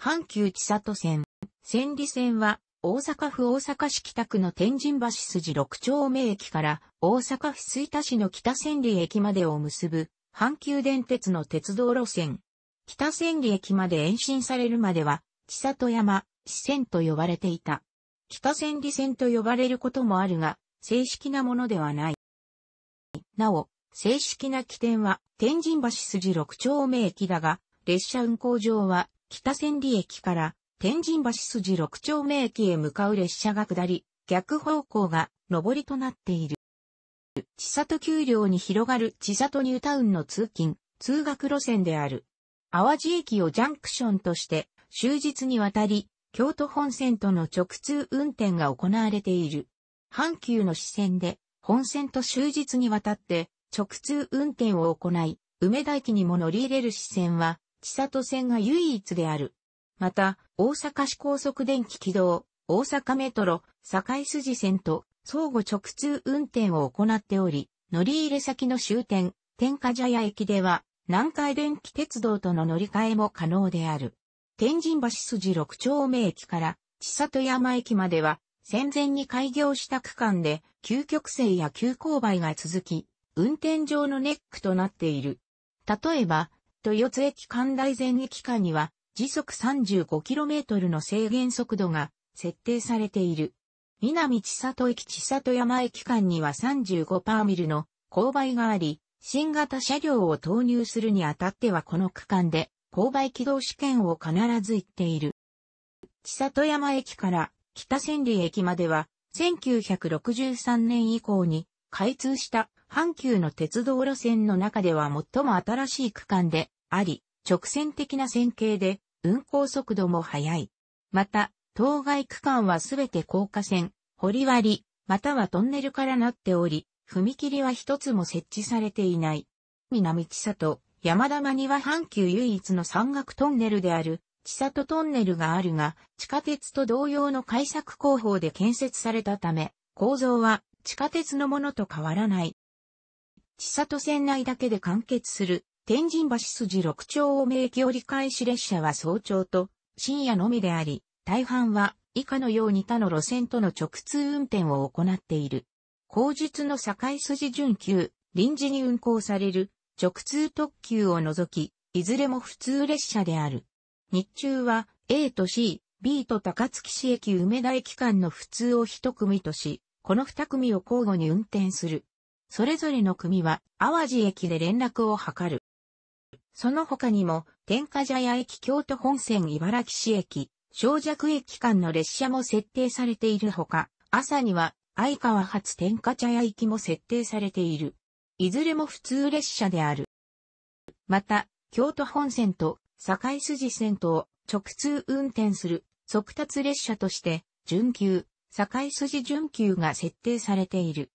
阪急千里線、千里線は、大阪府大阪市北区の天神橋筋六丁目駅から大阪府吹田市の北千里駅までを結ぶ阪急電鉄の鉄道路線。北千里駅まで延伸されるまでは、千里山、支線と呼ばれていた。北千里線と呼ばれることもあるが、正式なものではない。なお、正式な起点は天神橋筋六丁目駅だが、列車運行上は北千里駅から天神橋筋六丁目駅へ向かう列車が下り、逆方向が上りとなっている。千里丘陵に広がる千里ニュータウンの通勤、通学路線である。淡路駅をジャンクションとして、終日にわたり、京都本線との直通運転が行われている。阪急の支線で、本線と終日にわたって、直通運転を行い、梅田駅にも乗り入れる支線は、千里線が唯一である。また、大阪市高速電気軌道、大阪メトロ、堺筋線と相互直通運転を行っており、乗り入れ先の終点、天下茶屋駅では、南海電気鉄道との乗り換えも可能である。天神橋筋六丁目駅から、千里山駅までは、戦前に開業した区間で、急曲線や急勾配が続き、運転上のネックとなっている。例えば、豊津駅関大前駅間には、時速 35km の制限速度が設定されている。南千里駅千里山駅間には35パーミルの勾配があり、新型車両を投入するにあたってはこの区間で勾配軌道試験を必ず行っている。千里山駅から北千里駅までは1963年以降に開通した阪急の鉄道路線の中では最も新しい区間であり、直線的な線形で運行速度も速い。また、当該区間はすべて高架線、掘割、またはトンネルからなっており、踏切は一つも設置されていない。南千里、山玉には阪急唯一の山岳トンネルである、千里トンネルがあるが、地下鉄と同様の改作工法で建設されたため、構造は地下鉄のものと変わらない。千里線内だけで完結する、天神橋筋六丁を名機折り返し列車は早朝と深夜のみであり、大半は以下のように他の路線との直通運転を行っている。後日の境筋準急、臨時に運行される直通特急を除き、いずれも普通列車である。日中は A と C、B と高槻市駅梅田駅間の普通を一組とし、この二組を交互に運転する。それぞれの組は淡路駅で連絡を図る。その他にも、天下茶屋駅京都本線茨城市駅、小弱駅間の列車も設定されているほか、朝には相川発天下茶屋行きも設定されている。いずれも普通列車である。また、京都本線と堺筋線とを直通運転する速達列車として、準急、堺筋準急が設定されている。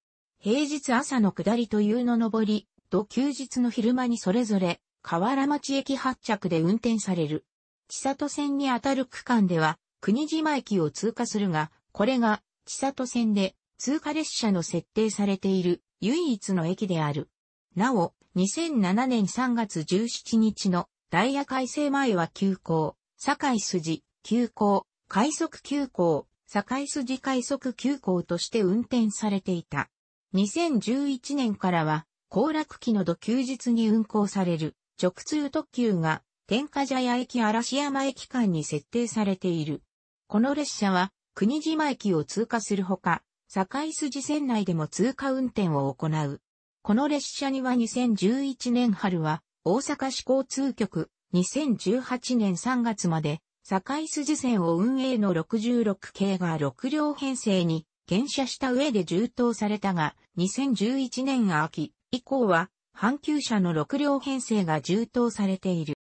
平日朝の下りというの上りと休日の昼間にそれぞれ河原町駅発着で運転される。千里線にあたる区間では国島駅を通過するが、これが千里線で通過列車の設定されている唯一の駅である。なお、2007年3月17日のダイヤ改正前は急行、堺筋、急行、快速急行、堺筋快速急行として運転されていた。2011年からは、行楽期の土休日に運行される直通特急が天下茶屋駅嵐山駅間に設定されている。この列車は国島駅を通過するほか、堺筋線内でも通過運転を行う。この列車には2011年春は大阪市交通局、2018年3月まで堺筋線を運営の66系が6両編成に減車した上で充当されたが、2011年秋以降は、阪急車の6両編成が充当されている。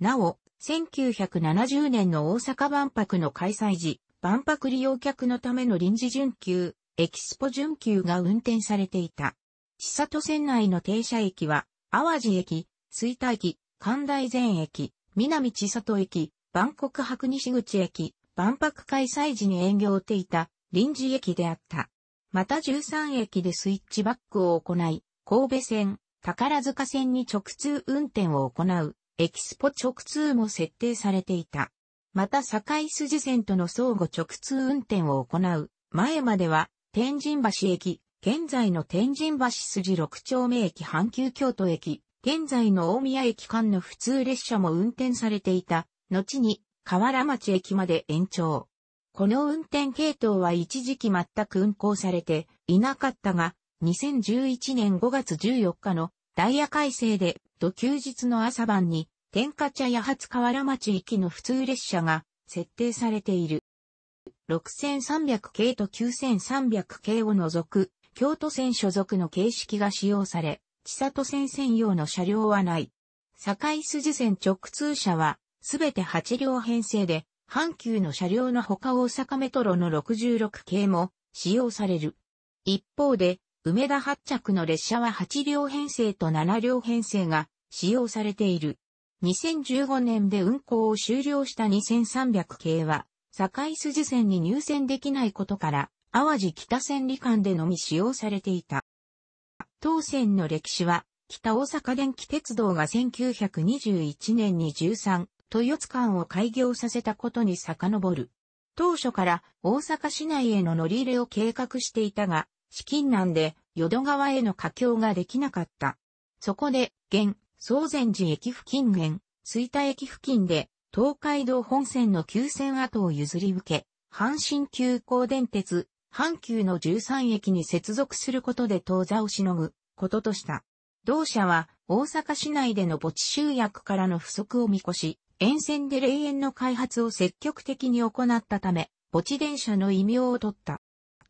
なお、1970年の大阪万博の開催時、万博利用客のための臨時準急、エキスポ準急が運転されていた。千里線内の停車駅は、淡路駅、水田駅、関大前駅、南千里駅、万国博西口駅、万博開催時に営業していた臨時駅であった。また13駅でスイッチバックを行い、神戸線、宝塚線に直通運転を行う、エキスポ直通も設定されていた。また境筋線との相互直通運転を行う、前までは、天神橋駅、現在の天神橋筋六丁目駅阪急京都駅、現在の大宮駅間の普通列車も運転されていた、後に河原町駅まで延長。この運転系統は一時期全く運行されていなかったが、2011年5月14日のダイヤ改正で、土休日の朝晩に、天下茶屋初河原町行きの普通列車が設定されている。6300系と9300系を除く、京都線所属の形式が使用され、千里線専用の車両はない。境筋線直通車は、すべて8両編成で、阪急の車両の他大阪メトロの66系も使用される。一方で、梅田発着の列車は8両編成と7両編成が使用されている。2015年で運行を終了した2300系は、堺筋線に入線できないことから、淡路北千里間でのみ使用されていた。当線の歴史は、北大阪電気鉄道が1921年に13豊津間を開業させたことに遡る。当初から大阪市内への乗り入れを計画していたが、資金難で淀川への架橋ができなかった。そこで、現、総禅寺駅付近現、水田駅付近で、東海道本線の急線跡を譲り受け、阪神急行電鉄、阪急の13駅に接続することで当座をしのぐこととした。同社は大阪市内での墓地集約からの不足を見越し、沿線で霊園の開発を積極的に行ったため、墓地電車の異名を取った。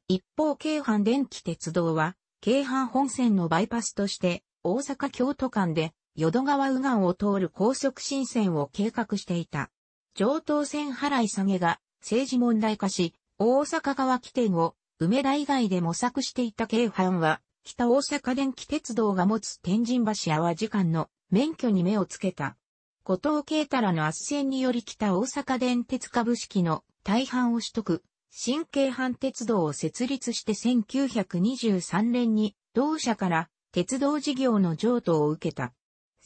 一方、京阪電気鉄道は、京阪本線のバイパスとして、大阪京都間で、淀川右岸を通る高速新線を計画していた。上東線払い下げが政治問題化し、大阪側起点を梅田以外で模索していた京阪は、北大阪電気鉄道が持つ天神橋淡路間の免許に目をつけた。後藤慶太らの圧戦により北大阪電鉄株式の大半を取得、新京阪鉄道を設立して1923年に同社から鉄道事業の譲渡を受けた。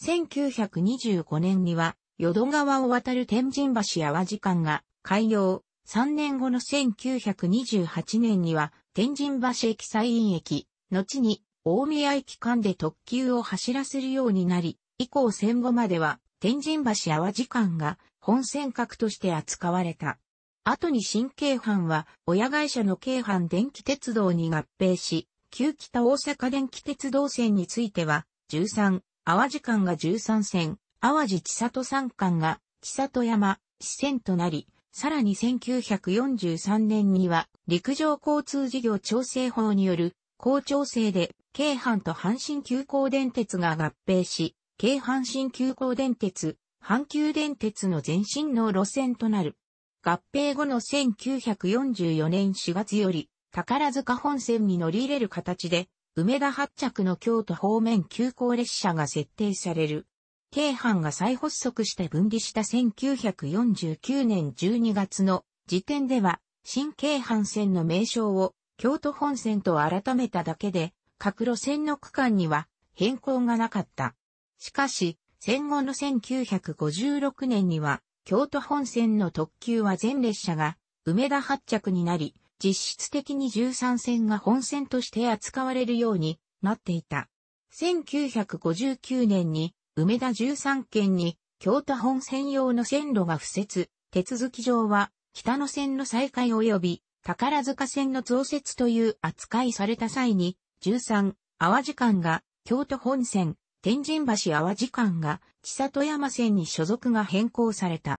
1925年には淀川を渡る天神橋淡路間が開業。3年後の1928年には天神橋駅西院駅、後に大宮駅間で特急を走らせるようになり、以降戦後までは天神橋淡路間が本線格として扱われた。後に新京阪は親会社の京阪電気鉄道に合併し、旧北大阪電気鉄道線については、13、淡路間が13線、淡路千里山間が千里山、支線となり、さらに1943年には陸上交通事業調整法による校調整で京阪と阪神急行電鉄が合併し、京阪神急行電鉄、阪急電鉄の前身の路線となる。合併後の1944年4月より、宝塚本線に乗り入れる形で、梅田発着の京都方面急行列車が設定される。京阪が再発足して分離した1949年12月の時点では、新京阪線の名称を京都本線と改めただけで、各路線の区間には変更がなかった。しかし、戦後の1956年には、京都本線の特急は全列車が梅田発着になり、実質的に13線が本線として扱われるようになっていた。1959年に梅田13県に京都本線用の線路が付設、手続き上は北野線の再開及び宝塚線の増設という扱いされた際に、13、淡路間が京都本線、天神橋淡路間が、千里山線に所属が変更された。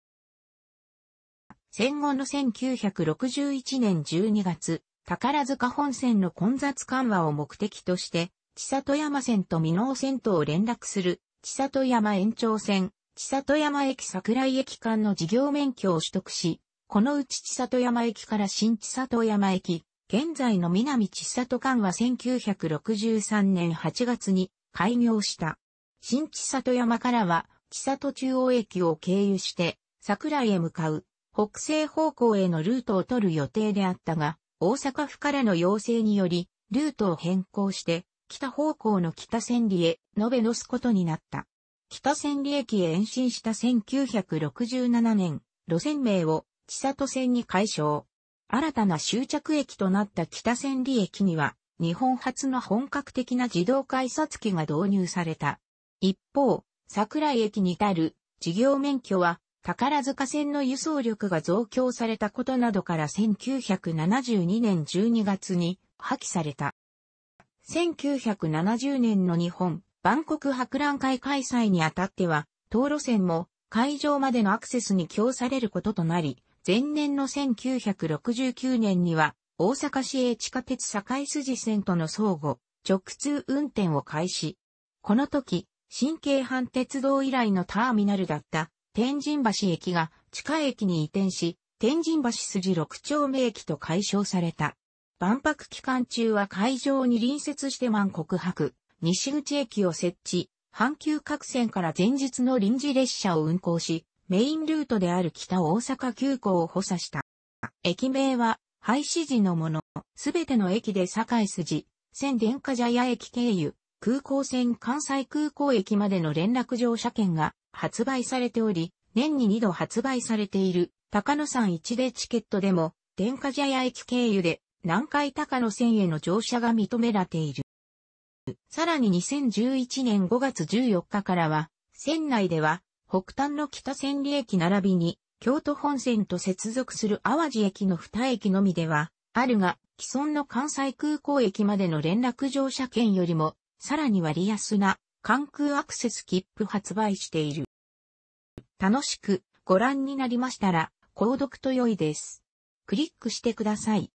戦後の1961年12月、宝塚本線の混雑緩和を目的として、千里山線と美濃線とを連絡する、千里山延長線、千里山駅桜井駅間の事業免許を取得し、このうち千里山駅から新千里山駅、現在の南千里間は1963年8月に開業した。新千里山からは、千里中央駅を経由して、桜井へ向かう、北西方向へのルートを取る予定であったが、大阪府からの要請により、ルートを変更して、北方向の北千里へ延べ乗すことになった。北千里駅へ延伸した1967年、路線名を千里線に改称。新たな終着駅となった北千里駅には、日本初の本格的な自動改札機が導入された。一方、桜井駅に至る事業免許は宝塚線の輸送力が増強されたことなどから1972年12月に破棄された。1970年の日本、万国博覧会開催にあたっては、道路線も会場までのアクセスに供されることとなり、前年の1969年には大阪市営地下鉄堺筋線との相互、直通運転を開始。この時、新京阪鉄道以来のターミナルだった天神橋駅が地下駅に移転し、天神橋筋六丁目駅と解消された。万博期間中は会場に隣接して万国博、西口駅を設置、阪急各線から前日の臨時列車を運行し、メインルートである北大阪急行を補佐した。駅名は廃止時のもの、すべての駅で堺筋、線電化茶屋駅経由、空港線関西空港駅までの連絡乗車券が発売されており、年に2度発売されている高野山一でチケットでも、電化茶屋駅経由で南海高野線への乗車が認められている。さらに2011年5月14日からは、線内では北端の北千里駅並びに京都本線と接続する淡路駅の二駅のみでは、あるが、既存の関西空港駅までの連絡乗車券よりも、さらに割安な関空アクセス切符発売している。楽しくご覧になりましたら、購読と良いです。クリックしてください。